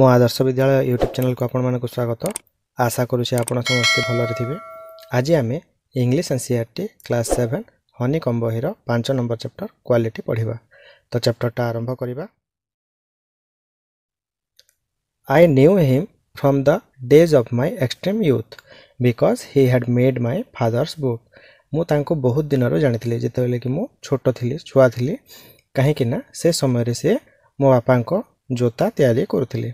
ମୁଁ ଆଦର୍ଶ ବିଦ୍ୟାଳୟ ୟୁଟ୍ୟୁବ୍ ଚ୍ୟାନେଲ୍କୁ ଆପଣମାନଙ୍କୁ ସ୍ୱାଗତ ଆଶା କରୁଛି ଆପଣ ସମସ୍ତେ ଭଲରେ ଥିବେ ଆଜି ଆମେ English N C R T class seven honeycomb ବହିର ପାଞ୍ଚ ନମ୍ବର ଚାପ୍ଟର କ୍ୱାଲିଟି ପଢ଼ିବା ତ ଚାପ୍ଟରଟା ଆରମ୍ଭ କରିବା I knew him from the days of my extreme youth because he had made my father's ବୁକ୍ ମୁଁ ତାଙ୍କୁ ବହୁତ ଦିନରୁ ଜାଣିଥିଲି ଯେତେବେଳେ କି ମୁଁ ଛୋଟ ଥିଲି ଛୁଆ ଥିଲି କାହିଁକିନା ସେ ସମୟରେ ସେ ମୋ ବାପାଙ୍କ ଜୋତା ତିଆରି କରୁଥିଲେ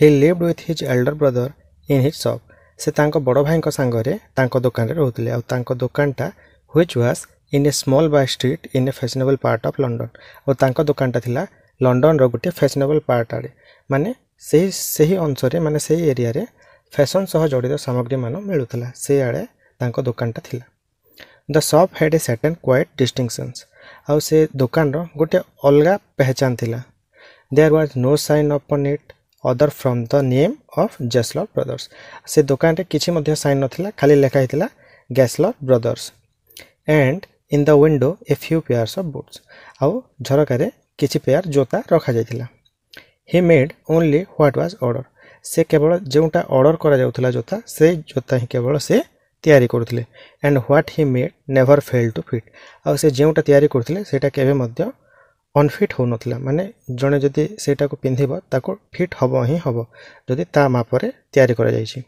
he lived with his elder brother in his shop से बड़ भाई सांगे दोकान रोते आ दोकाना which was in a small by street in a fashionable part of London और दोकाना थी लंडन रोटे फैशनेबल पार्ट आड़े माने से ही अंशर मान से ही एरिया फैशन सह जड़ित सामग्री मान मिलूला से आड़े दोकाना थी द सप हेड ए सैटेन क्वैट डिस्टिंगसन्स आ दोकान गोटे अलग पहचान थी there was no sign upon it other from the name of Gessler brothers ସେ ଦୋକାନରେ କିଛି ମଧ୍ୟ ସାଇନ୍ ନଥିଲା ଖାଲି ଲେଖା ହେଇଥିଲା Gessler brothers and in the window a few pairs of boots ଆଉ ଝରକାରେ କିଛି ପେୟାର୍ ଜୋତା ରଖାଯାଇଥିଲା he made only what was order ସେ କେବଳ ଯେଉଁଟା ଅର୍ଡ଼ର କରାଯାଉଥିଲା ଜୋତା ସେଇ ଜୋତା ହିଁ କେବଳ ସେ ତିଆରି କରୁଥିଲେ and what he made never fail to fit ଆଉ ସେ ଯେଉଁଟା ତିଆରି କରୁଥିଲେ ସେଇଟା କେବେ ମଧ୍ୟ ଅନଫିଟ୍ ହେଉନଥିଲା ମାନେ ଜଣେ ଯଦି ସେଇଟାକୁ ପିନ୍ଧିବ ତାକୁ ଫିଟ୍ ହେବ ହିଁ ହେବ ଯଦି ତା ମାପରେ ତିଆରି କରାଯାଇଛି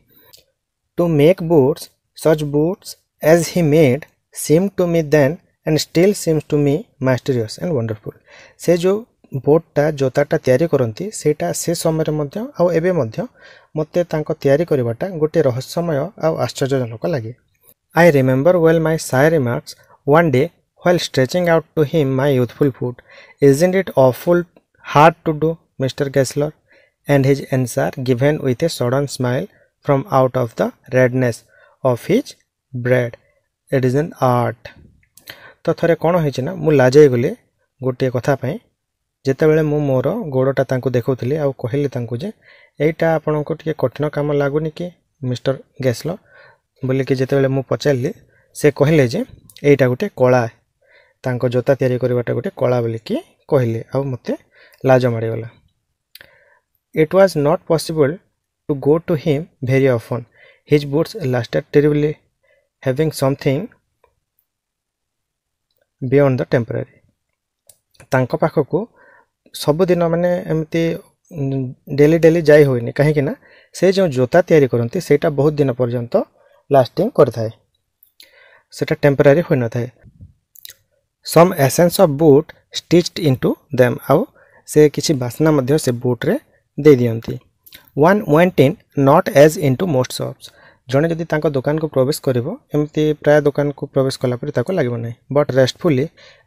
to make boots such boots as he made seem to me then and still seems to me mysterious and ୱଣ୍ଡରଫୁଲ୍ ସେ ଯେଉଁ ବୋଟ୍ଟା ଜୋତାଟା ତିଆରି କରନ୍ତି ସେଇଟା ସେ ସମୟରେ ମଧ୍ୟ ଆଉ ଏବେ ମଧ୍ୟ ମୋତେ ତାଙ୍କ ତିଆରି କରିବାଟା ଗୋଟିଏ ରହସ୍ୟମୟ ଆଉ ଆଶ୍ଚର୍ଯ୍ୟଜନକ ଲାଗେ I remember well my shy remarks one day while stretching out to him my youthful foot. Isn't it awful hard to do, Mr. Gessler? And his answer given with a sudden smile from out of the redness of his bread. It is an art. ତ ଥରେ କ'ଣ ହେଇଛି ନା ମୁଁ ଲାଜେଇ ଗଲି ଗୋଟିଏ କଥା ପାଇଁ ଯେତେବେଳେ ମୁଁ ମୋର ଗୋଡ଼ଟା ତାଙ୍କୁ ଦେଖାଉଥିଲି ଆଉ କହିଲି ତାଙ୍କୁ ଯେ ଏଇଟା ଆପଣଙ୍କୁ ଟିକେ କଠିନ କାମ ଲାଗୁନି କି ମିଷ୍ଟର ଗେସ୍ଲ ବୋଲିକି ଯେତେବେଳେ ମୁଁ ପଚାରିଲି ସେ କହିଲେ ଯେ ଏଇଟା ଗୋଟେ କଳା ତାଙ୍କ ଜୋତା ତିଆରି କରିବାଟା ଗୋଟେ କଳା ବୋଲିକି କହିଲେ ଆଉ ମୋତେ ଲାଜ ମାଡ଼ିଗଲା it was not possible to go to him very often his boots lasted terribly having something beyond the temporary ତାଙ୍କ ପାଖକୁ ସବୁଦିନ ମାନେ ଏମିତି ଡେଲି ଡେଲି ଯାଇ ହୁଏନି କାହିଁକି ନା ସେ ଯେଉଁ ଜୋତା ତିଆରି କରନ୍ତି ସେଇଟା ବହୁତ ଦିନ ପର୍ଯ୍ୟନ୍ତ ଲାଷ୍ଟିଂ କରିଥାଏ ସେଇଟା ଟେମ୍ପରାରୀ ହୋଇନଥାଏ some essence of boot stitched into them ଆଉ ସେ କିଛି ବାସ୍ନା ମଧ୍ୟ ସେ ବୁଟ୍ରେ ଦେଇଦିଅନ୍ତି one went in not as into most shops ଜଣେ ଯଦି ତାଙ୍କ ଦୋକାନକୁ ପ୍ରବେଶ କରିବ ଏମିତି ପ୍ରାୟ ଦୋକାନକୁ ପ୍ରବେଶ କଲାପରେ ତାକୁ ଲାଗିବ ନାହିଁ but restfully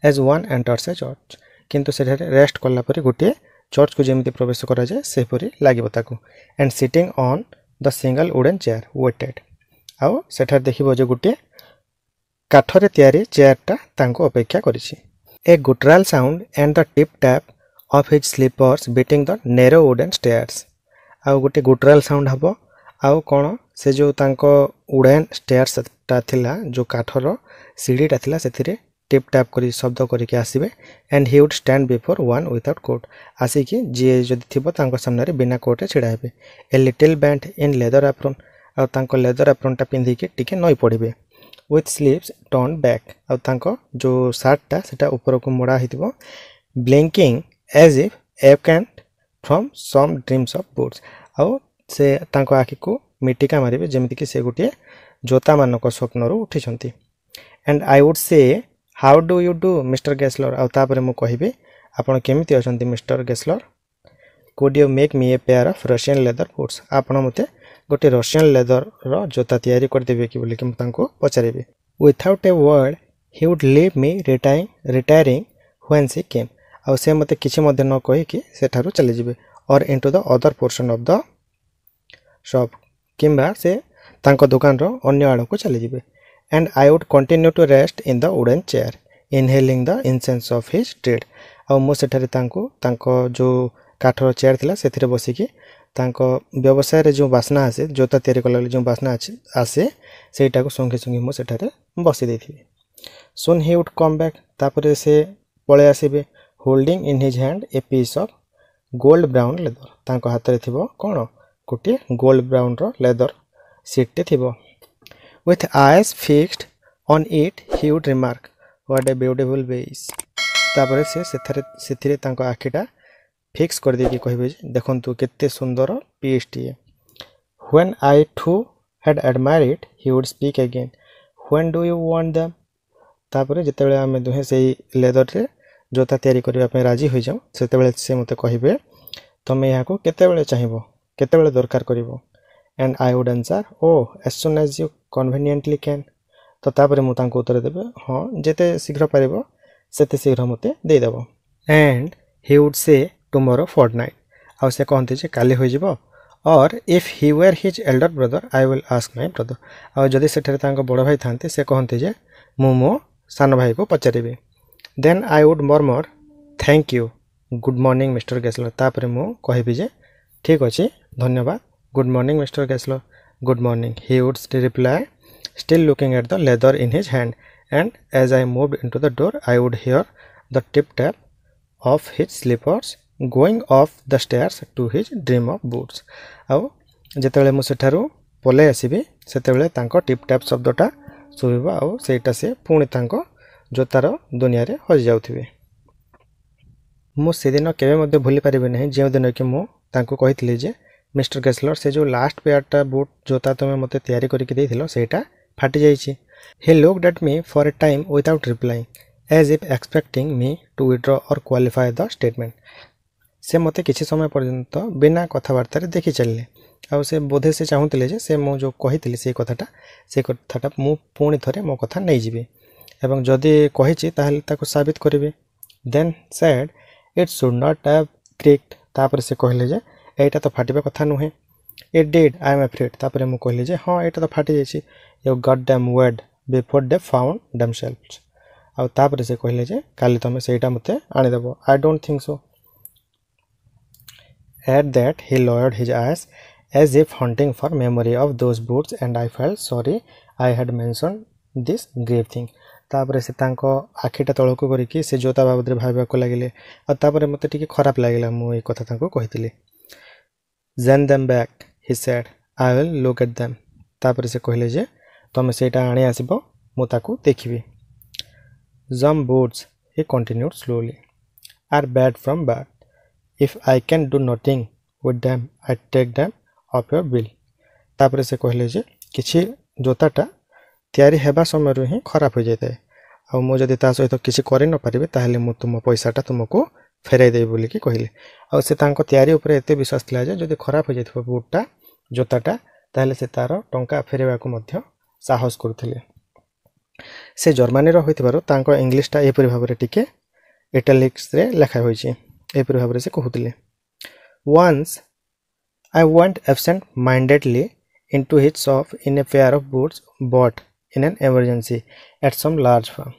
as one enters a church କିନ୍ତୁ ସେଠାରେ ରେଷ୍ଟ କଲାପରେ ଗୋଟିଏ ଚର୍ଚ୍ଚକୁ ଯେମିତି ପ୍ରବେଶ କରାଯାଏ ସେହିପରି ଲାଗିବ ତାକୁ and sitting on the single wooden chair waited ଆଉ ସେଠାରେ ଦେଖିବ ଯେ ଗୋଟିଏ କାଠରେ ତିଆରି ଚେୟାରଟା ତାଙ୍କୁ ଅପେକ୍ଷା କରିଛି a guttural sound and the tip tap of his slippers beating the narrow wooden stairs ଆଉ ଗୋଟେ ଗୁଟରାଲ ସାଉଣ୍ଡ ହେବ ଆଉ କ'ଣ ସେ ଯେଉଁ ତାଙ୍କ ଉଡ଼େନ୍ ଷ୍ଟେୟାର୍ସଟା ଥିଲା ଯେଉଁ କାଠର ସିଡ଼ିଟା ଥିଲା ସେଥିରେ টিপ ଟ୍ୟାପ୍ କରି ଶବ୍ଦ କରିକି ଆସିବେ and he would stand before one without coat ଆସିକି ଯିଏ ଯଦି ଥିବ ତାଙ୍କ ସାମ୍ନାରେ ବିନା କୋଟ୍ରେ ଛିଡ଼ା ହେବେ a little band in leather apron ଆଉ ତାଙ୍କ ଲେଦର ଆପ୍ରୋନ୍ଟା ପିନ୍ଧିକି ଟିକେ ନଈ ପଡ଼ିବେ ୱିଥ୍ ସ୍ଲିଭ୍ସ ଟର୍ଣ୍ଣ ବ୍ୟାକ୍ ଆଉ ତାଙ୍କ ଯେଉଁ ସାର୍ଟଟା ସେଇଟା ଉପରକୁ ମୋଡ଼ା ହେଇଥିବ ବ୍ଲିଙ୍କିଂ ଏଜ୍ ଇଫ୍ ଏଫ୍ କ୍ୟାଣ୍ଡ from some dreams of boots ଆଉ ସେ ତାଙ୍କ ଆଖିକୁ ମିଟିକା ମାରିବେ ଯେମିତିକି ସେ ଗୋଟିଏ ଜୋତାମାନଙ୍କ ସ୍ୱପ୍ନରୁ ଉଠିଛନ୍ତି ଆଣ୍ଡ ଆଇ ଉଡ୍ ସେ ହାଉ ଡୁ ୟୁ ଡୁ ମିଷ୍ଟର ଗେସ୍ଲର ଆଉ ତାପରେ ମୁଁ କହିବି ଆପଣ କେମିତି ଅଛନ୍ତି mister Gessler could you make me a pair of Russian leather boots ଆପଣ ମୋତେ गोटे रशियान लेदर रोता यादे कि पचारि without A word he would leave me retire retiring when she came आते कि किसी न कहीकि चलीजे और in to the other portion of the shop कि से दुकान रड़ को चलीजे and I would continue to rest in the wooden chair inhaling the incense of his trade आठ जो काठर चेयर थी से बसिकी ତାଙ୍କ ବ୍ୟବସାୟରେ ଯେଉଁ ବାସ୍ନା ଆସେ ଜୋତା ତିଆରି କଲାବେଳେ ଯେଉଁ ବାସ୍ନା ଆସେ ସେଇଟାକୁ ସଙ୍ଗେ ସଙ୍ଗେ ମୁଁ ସେଠାରେ ବସି ଦେଇଥିବି ସୁନ୍ ହି ଉଡ୍ କମ୍ ବ୍ୟାକ୍ ତାପରେ ସେ ପଳେଇ ଆସିବେ holding in his hand a piece of gold brown leather ତାଙ୍କ ହାତରେ ଥିବ କ'ଣ ଗୋଟିଏ ଗୋଲ୍ଡ ବ୍ରାଉନ୍ର ଲେଦର ସିଟ୍ଟେ ଥିବ with eyes fixed on it he would remark what a beautiful bit ତାପରେ ସେ ସେଥିରେ ସେଥିରେ ତାଙ୍କ ଆଖିଟା फिक्स कर दे कि कह सुंदर पी एच टी when I too had admire it he would speak again when do you want them तापर जिते आम दुहे से ही लेदर से जोता तैयारी करने राजी हो जाऊँ से मत कह तुम्हें यहाँ कोते चाहब केत दरकार कर and I would answer oh as soon as you conveniently can तो तापर मुझे उत्तर देवे हाँ जिते शीघ्र पार से शीघ्र मतदेव and he would say tomorrow fortnight आउ से कहते जे काली हो और if he were his elder brother I will ask my brother आउ जदी सेठरे बड़ भाई था कहते जे मु मो सान भाई को पचारिबे then I would murmur thank you good morning mister Gessler तापर मु कहबी जे ठीक अछि धन्यवाद good morning mister Gessler good morning he would reply still looking at the leather in his hand and as I moved into the door I would hear the tip tap of his slippers going up the stairs to his dream of boots जब मुझे पलै आसवि से tip-top शब्दा शुभ आईटा से पुणी जोतार दुनिया में हजि जाए मुझसे के भूली पारि ना जो दिन कि मुझे जे मिस्टर गेसलर से जो लास्ट पेयरटा बुट जोता तुम्हें मत करा फाटी जाइए he look at me for a time without reply as if expecting me to withdraw or qualify the statement ସେ ମୋତେ କିଛି ସମୟ ପର୍ଯ୍ୟନ୍ତ ବିନା କଥାବାର୍ତ୍ତାରେ ଦେଖି ଚାଲିଲେ ଆଉ ସେ ବୋଧେ ସେ ଚାହୁଁଥିଲେ ଯେ ସେ ମୁଁ ଯେଉଁ କହିଥିଲି ସେଇ କଥାଟା ସେ କଥାଟା ମୁଁ ପୁଣି ଥରେ ମୋ କଥା ନେଇଯିବି ଏବଂ ଯଦି କହିଛି ତାହେଲେ ତାକୁ ସାବିତ କରିବି then said it should not have creaked ତାପରେ ସେ କହିଲେ ଯେ ଏଇଟା ତ ଫାଟିବା କଥା ନୁହେଁ it did I am afraid ତାପରେ ମୁଁ କହିଲି ଯେ ହଁ ଏଇଟା ତ ଫାଟିଯାଇଛି you got them wet before they found themselves ଆଉ ତାପରେ ସେ କହିଲେ ଯେ କାଲି ତୁମେ ସେଇଟା ମୋତେ ଆଣିଦେବ I don't think so at that he lowered his eyes as if hunting for memory of those boots, and I felt sorry I had mentioned this grave thing. तापर से आखिटा तौक करके जोता बाबद भावक लगे और मत खराब लगे मुझे एक कथा कही जेन them back he said I will look at them तापर से कहले तुम्हें से आनी आसब मुझे देखी some boots he continue slowly are bad from bad if I can do nothing with them, I take them off your bill. तापर से कहले जे किछि जोताटा तयारी हेबा समय रु हि खराब हो जायते आ मो जदि ता सहित किछि करे न परिबे ताहेले मु तुम पैसाटा तुमको फेराइ देबे बोली कि कहले आ से विश्वास थिला जे खराब हो जाए तो बुटा जोताटा ताहेले से तारो टंका फेरेबा को मध्य साहस करथिले से जर्मनी रो होइथबारो तांको इंग्लिशटा इटालिक्स लेखा होई यहपर भाव से कहते once I went absent mindedly in to his shop in a pair of boots but in an emergency at some large firm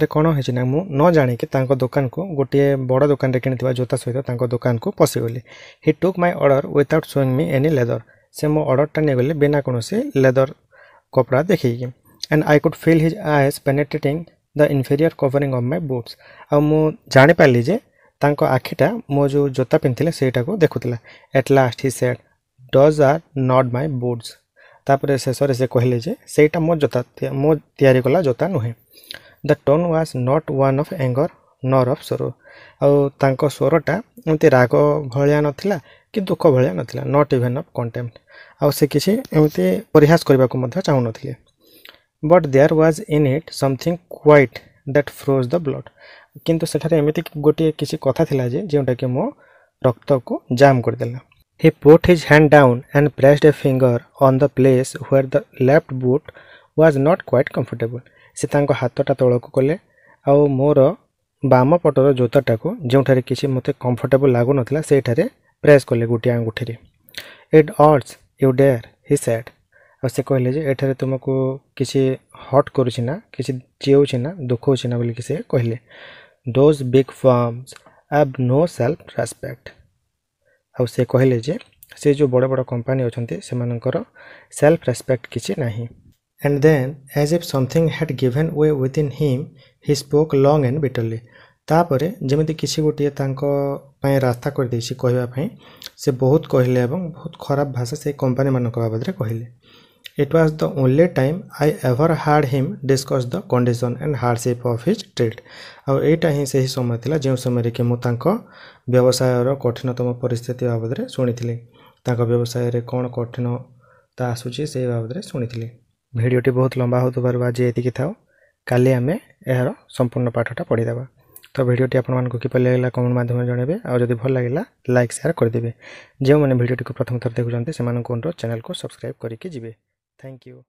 थे कौन हो नजाणिक दुकान को गोटे बड़ दुकान कि जोता सहित दुकान को पशिगली he took my order without showing me any leather से मो अर्डरटा नहीं गली बिना कौन से लेदर कपड़ा देखिए and I could feel his eyes penetrating the inferior covering of my boots आ मुझे जापाली ତାଙ୍କ ଆଖିଟା ମୋ ଯେଉଁ ଜୋତା ପିନ୍ଧିଥିଲେ ସେଇଟାକୁ ଦେଖୁଥିଲା at last he said those are not my boots ତାପରେ ଶେଷରେ ସେ କହିଲେ ଯେ ସେଇଟା ମୋ ଜୋତା ମୋ ତିଆରି କଲା ଜୋତା ନୁହେଁ the tone was not one of anger nor of ସ୍ୱର ଆଉ ତାଙ୍କ ସ୍ୱରଟା ଏମିତି ରାଗ ଭଳିଆ ନଥିଲା କି ଦୁଃଖ ଭଳିଆ ନଥିଲା ନଟ୍ ଇଭେନ୍ ଅଫ୍ କଣ୍ଟେମ୍ପ୍ଟ ଆଉ ସେ କିଛି ଏମିତି ପରିହାସ କରିବାକୁ ମଧ୍ୟ ଚାହୁଁନଥିଲେ but there was in it something quiet that froze the blood କିନ୍ତୁ ସେଠାରେ ଏମିତି ଗୋଟିଏ କିଛି କଥା ଥିଲା ଯେ ଯେଉଁଟାକି ମୋ ରକ୍ତକୁ ଜାମ୍ କରିଦେଲା he put his hand down and pressed a finger on the place where the left boot was not quite comfortable ସେ ତାଙ୍କ ହାତଟା ତଳକୁ କଲେ ଆଉ ମୋର ବାମ ପଟର ଜୋତାଟାକୁ ଯେଉଁଠାରେ କିଛି ମୋତେ କମ୍ଫର୍ଟେବୁଲ୍ ଲାଗୁନଥିଲା ସେଇଠାରେ ପ୍ରେସ୍ କଲେ ଗୋଟିଏ ଆଙ୍ଗୁଠିରେ it hurts you there he said ଆଉ ସେ କହିଲେ ଯେ ଏଠାରେ ତୁମକୁ କିଛି ହଟ୍ କରୁଛି ନା କିଛି ଚିଆଉଛି ନା ଦୁଃଖଉଛି ନା ବୋଲିକି ସେ କହିଲେ those big firms have no self respect ଆଉ ସେ କହିଲେ ଯେ ସେ ଯେଉଁ ବଡ଼ ବଡ଼ କମ୍ପାନୀ ଅଛନ୍ତି ସେମାନଙ୍କର ସେଲ୍ଫ ରେସ୍ପେକ୍ଟ କିଛି ନାହିଁ And then, as if something had given way within him, he spoke long and bitterly. ତାପରେ ଯେମିତି କିଛି ଗୋଟିଏ ତାଙ୍କ ପାଇଁ ରାସ୍ତା କରିଦେଇଛି କହିବା ପାଇଁ ସେ ବହୁତ କହିଲେ ଏବଂ ବହୁତ ଖରାପ ଭାଷା ସେଇ କମ୍ପାନୀମାନଙ୍କ ବାବଦରେ କହିଲେ It was the only time I ever heard him discuss the condition and hardship of his trade. ଆଉ ଏଇଟା ହିଁ ସେହି ସମୟ ଥିଲା ଯେଉଁ ସମୟରେ କି ମୁଁ ତାଙ୍କ ବ୍ୟବସାୟର କଠିନତମ ପରିସ୍ଥିତି ବାବଦରେ ଶୁଣିଥିଲି ତାଙ୍କ ବ୍ୟବସାୟରେ କ'ଣ କଠିନତା ଆସୁଛି ସେହି ବାବଦରେ ଶୁଣିଥିଲି ଭିଡ଼ିଓଟି ବହୁତ ଲମ୍ବା ହେଉଥିବାରୁ ଆଜି ଏତିକି ଥାଉ କାଲି ଆମେ ଏହାର ସମ୍ପୂର୍ଣ୍ଣ ପାଠଟା ପଢ଼ିଦେବା ତ ଭିଡ଼ିଓଟି ଆପଣମାନଙ୍କୁ କିପରି ଲାଗିଲା କମେଣ୍ଟ ମାଧ୍ୟମରେ ଜଣାଇବେ ଆଉ ଯଦି ଭଲ ଲାଗିଲା ଲାଇକ୍ ସେୟାର କରିଦେବେ ଯେଉଁମାନେ ଭିଡ଼ିଓଟିକୁ ପ୍ରଥମ ଥର ଦେଖୁଛନ୍ତି ସେମାନଙ୍କୁ ଅନୁରୋଧ ଚ୍ୟାନେଲକୁ ସବସ୍କ୍ରାଇବ୍ କରିକି ଯିବେ Thank you.